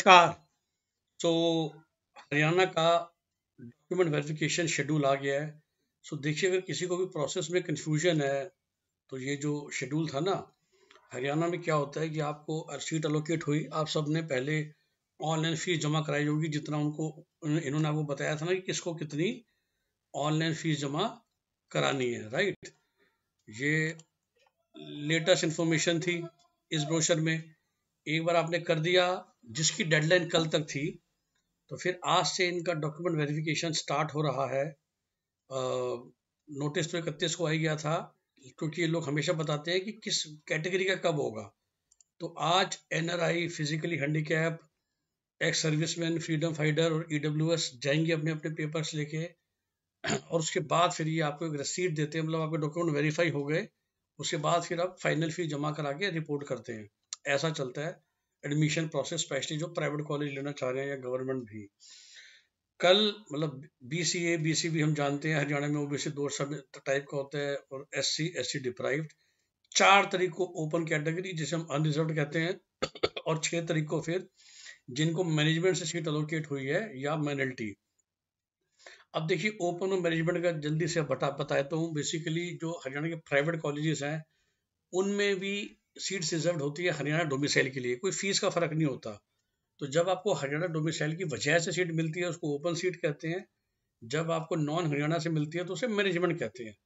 नमस्कार सो तो हरियाणा का डॉक्यूमेंट वेरिफिकेशन शेड्यूल आ गया है सो देखिए अगर किसी को भी प्रोसेस में कन्फ्यूजन है तो ये जो शेड्यूल था ना हरियाणा में क्या होता है कि आपको सीट अलोकेट हुई आप सब ने पहले ऑनलाइन फीस जमा कराई होगी जितना उनको इन्होंने आपको बताया था ना कि किसको कितनी ऑनलाइन फीस जमा करानी है राइट ये लेटेस्ट इंफॉर्मेशन थी इस ब्रोशर में एक बार आपने कर दिया जिसकी डेडलाइन कल तक थी तो फिर आज से इनका डॉक्यूमेंट वेरिफिकेशन स्टार्ट हो रहा है नोटिस तो इकतीस को आई गया था क्योंकि ये लोग हमेशा बताते हैं कि किस कैटेगरी का कब होगा तो आज एन physically handicap ex serviceman freedom fighter और ई e जाएंगे अपने अपने पेपर्स लेके और उसके बाद फिर ये आपको एक रसीद देते हैं मतलब आपके डॉक्यूमेंट वेरीफाई हो गए उसके बाद फिर आप फाइनल फी जमा करा के रिपोर्ट करते हैं ऐसा चलता है एडमिशन प्रोसेस स्पेशली जो प्राइवेट कॉलेज लेना चाह रहे हैं या गवर्नमेंट भी कल मतलब B C A B C भी हम जानते हैं हरियाणा में ओ बी सी दो सब टाइप का होता है और S C S C deprive चार तारीख को ओपन कैटेगरी जिसे हम अनरिजर्व कहते हैं और छः तारीख को फिर जिनको मैनेजमेंट से सीट अलोकेट हुई है या मैनल्टी अब देखिए ओपन और मैनेजमेंट का जल्दी से बता बताता तो हूँ बेसिकली जो हरियाणा के प्राइवेट कॉलेजेस हैं उनमें भी सीट रिजर्व होती है हरियाणा डोमिसाइल के लिए कोई फीस का फ़र्क नहीं होता तो जब आपको हरियाणा डोमिसाइल की वजह से सीट मिलती है उसको ओपन सीट कहते हैं जब आपको नॉन हरियाणा से मिलती है तो उसे मैनेजमेंट कहते हैं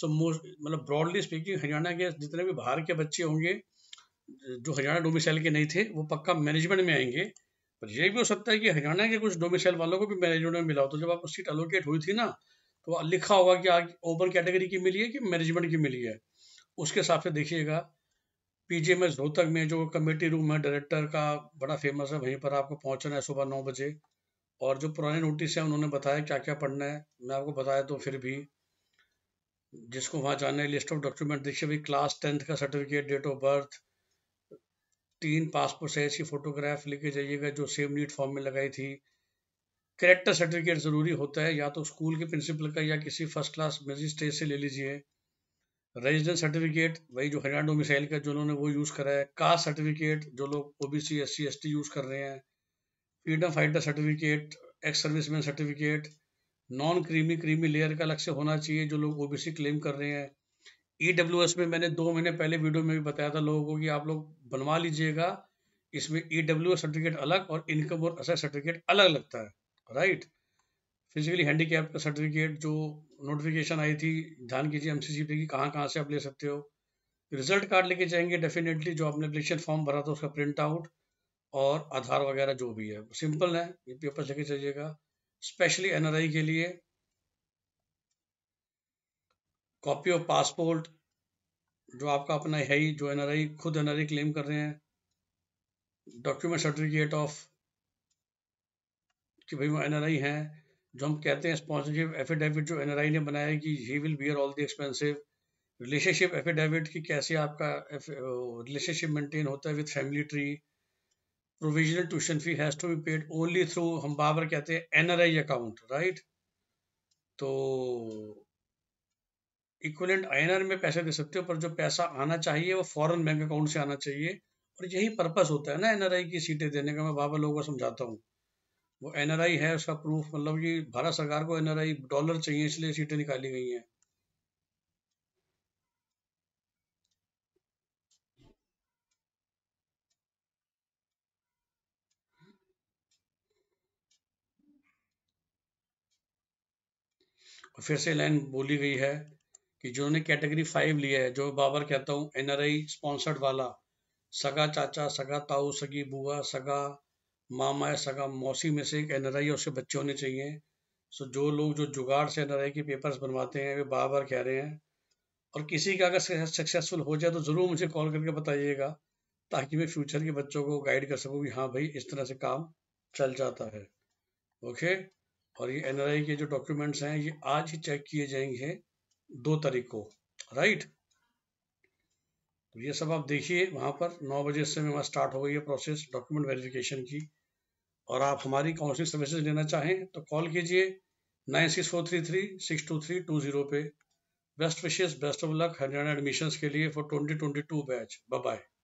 सो मोस्ट मतलब ब्रॉडली स्पीकिंग हरियाणा के जितने भी बाहर के बच्चे होंगे जो हरियाणा डोमिसाइल के नहीं थे वो पक्का मैनेजमेंट में आएंगे पर यह भी हो सकता है कि हरियाणा के कुछ डोमिसाइल वालों को भी मैनेजमेंट में मिला हो तो जब आपको सीट अलोकेट हुई थी ना तो लिखा होगा कि आज ओपन कैटेगरी की मिली है कि मैनेजमेंट की मिली है उसके हिसाब से देखिएगा पीजीएमएस रोहतक में जो कमेटी रूम है डायरेक्टर का बड़ा फेमस है वहीं पर आपको पहुंचना है सुबह नौ बजे और जो पुराने नोटिस है उन्होंने बताया क्या क्या पढ़ना है मैं आपको बताया तो फिर भी जिसको वहाँ जाना है लिस्ट ऑफ डॉक्यूमेंट देखिए भाई क्लास टेंथ का सर्टिफिकेट डेट ऑफ बर्थ तीन पासपोर्ट साइज की फ़ोटोग्राफ लेके जाइएगा जो सेम नीट फॉर्म में लगाई थी करेक्टर सर्टिफिकेट ज़रूरी होता है या तो स्कूल के प्रिंसिपल का या किसी फर्स्ट क्लास मजिस्ट्रेट से ले लीजिए रेजिडेंस सर्टिफिकेट वही जो हरियाणा मिसाइल का जो उन्होंने वो यूज़ करा है कास्ट सर्टिफिकेट जो लोग O B C S C S T use कर रहे हैं freedom fighter certificate ex serviceman certificate non creamy creamy layer का अलग से होना चाहिए जो लोग ओबीसी क्लेम कर रहे हैं ई डब्ल्यू एस में मैंने दो महीने पहले वीडियो में भी बताया था लोगों को कि आप लोग बनवा लीजिएगा इसमें ई डब्ल्यू एस सर्टिफिकेट अलग और इनकम और असर सर्टिफिकेट अलग लगता है राइट फिजिकली हैंडीकैप का सर्टिफिकेट जो नोटिफिकेशन आई थी ध्यान कीजिए एम सी की कहाँ कहाँ से आप ले सकते हो रिजल्ट कार्ड लेके जाएंगे डेफिनेटली जो आपने एप्लीकेशन फॉर्म भरा था उसका प्रिंट आउट और आधार वगैरह जो भी है सिंपल है ये पेपर लेके चलिएगा स्पेशली एन के लिए कॉपी ऑफ पासपोर्ट जो आपका अपना है ही जो एन खुद एन क्लेम कर रहे हैं डॉक्यूमेंट सर्टिफिकेट ऑफ कि भाई वो आई हैं जो हम कहते हैं स्पॉन्सरशिप एफिडेविट जो एनआरआई ने बनाया कि he will bear all the expensive relationship affidavit की कैसे आपका रिलेशनशिप मेंटेन होता है with family tree provisional tuition fee has to be paid only through हम बाबर कहते हैं एनआरआई अकाउंट राइट तो इक्वलेंट आईएनआर में पैसे दे सकते हो पर जो पैसा आना चाहिए वो फॉरेन बैंक अकाउंट से आना चाहिए और यही पर्पस होता है ना एनआरआई की सीटें देने का मैं बाबर लोगों को समझाता हूँ वो एनआरआई है उसका प्रूफ मतलब कि भारत सरकार को एनआरआई डॉलर चाहिए इसलिए सीटें निकाली गई हैं फिर से लाइन बोली गई है कि जिन्होंने कैटेगरी फाइव लिया है जो बाबर कहता हूँ एनआरआई स्पॉन्सर्ड वाला सगा चाचा सगा ताऊ सगी बुआ सगा मामा या सगा मौसी में से एक एन और उसके बच्चे होने चाहिए सो जो लोग जो जुगाड़ से एन के पेपर्स बनवाते हैं वे बार बार कह रहे हैं और किसी का अगर सक्सेसफुल हो जाए तो ज़रूर मुझे कॉल करके बताइएगा ताकि मैं फ्यूचर के बच्चों को गाइड कर सकूँ कि हाँ भाई इस तरह से काम चल जाता है ओके और ये एन के जो डॉक्यूमेंट्स हैं ये आज ही चेक किए जाएंगे दो तारीख को राइट तो ये सब आप देखिए वहाँ पर नौ बजे से वहाँ स्टार्ट हो गई है प्रोसेस डॉक्यूमेंट वेरिफिकेशन की और आप हमारी काउंसलिंग सर्विसेज लेना चाहें तो कॉल कीजिए nine six four three three six two three two zero पे बेस्ट विशेष best of luck Haryana admissions के लिए for twenty twenty two batch bye